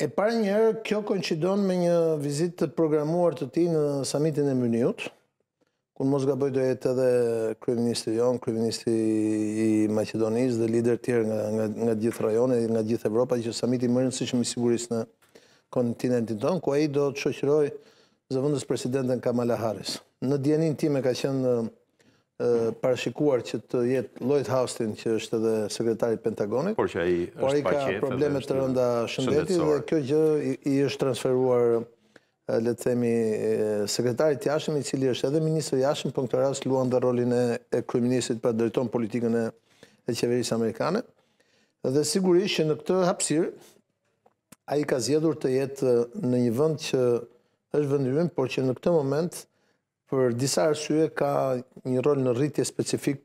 E parë njërë, kjo koncidon me një vizit të programuar të ti në samitin e mëniut, ku në mos nga bëjdo e të edhe kërëministri jonë, kërëministri i Macedonisë dhe lider tjerë nga gjithë rajone, nga gjithë Evropa, që samiti më rëndësi që më siguris në kontinentin tonë, ku a i do të shoqëroj zëvëndës presidenten Kamala Harris. Në djenin ti me ka qenë parashikuar që të jetë Lloyd Austin që është edhe sekretari i Pentagonit. Por që ai po është por Ai ka probleme të rënda shëndetit dhe kjo gjë i është transferuar le të themi sekretarit të jashtëm i cili është edhe ministri i jashtëm në këtë rast luan dhe rolin e kryeministit për drejton politikën e e qeverisë amerikane. Dhe sigurisht që në këtë hapësirë ai ka zgjedhur të jetë në një vend që është vendi por që në këtë moment për disa arsye ka një rol në rritje specifik